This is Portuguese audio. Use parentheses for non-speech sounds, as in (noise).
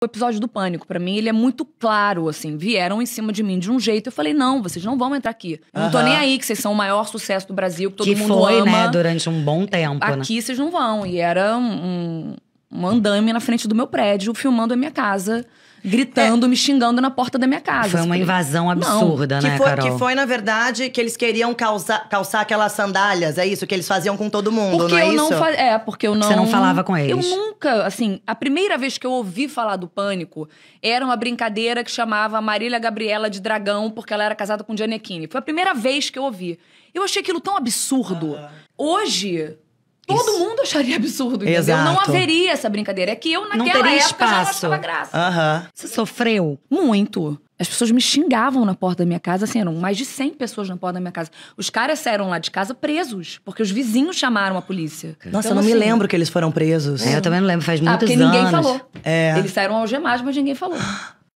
o episódio do pânico, para mim, ele é muito claro, assim. Vieram em cima de mim de um jeito. Eu falei, não, vocês não vão entrar aqui. não tô nem aí que vocês são o maior sucesso do Brasil, que todo que mundo foi, ama. né, durante um bom tempo, né? Aqui vocês não vão. E era um, um andame na frente do meu prédio, filmando a minha casa gritando, é. me xingando na porta da minha casa. Foi uma invasão absurda, né, que foi, Carol? Que foi, na verdade, que eles queriam calçar, calçar aquelas sandálias, é isso? Que eles faziam com todo mundo, porque não é eu isso? Não é, porque eu não… Você não falava com eles. Eu nunca, assim, a primeira vez que eu ouvi falar do Pânico era uma brincadeira que chamava Marília Gabriela de Dragão, porque ela era casada com Gianni Foi a primeira vez que eu ouvi. Eu achei aquilo tão absurdo. Ah. Hoje, Todo Isso. mundo acharia absurdo, entendeu? Exato. Não haveria essa brincadeira. É que eu, naquela não teria época, espaço. já não achava graça. Uhum. Você sofreu? Muito. As pessoas me xingavam na porta da minha casa, assim, eram mais de 100 pessoas na porta da minha casa. Os caras saíram lá de casa presos, porque os vizinhos chamaram a polícia. Nossa, então, eu não assim, me lembro que eles foram presos. É, eu é. também não lembro, faz ah, muitos anos. Ah, porque ninguém falou. É. é. Eles saíram algemados, mas ninguém falou. (gasps)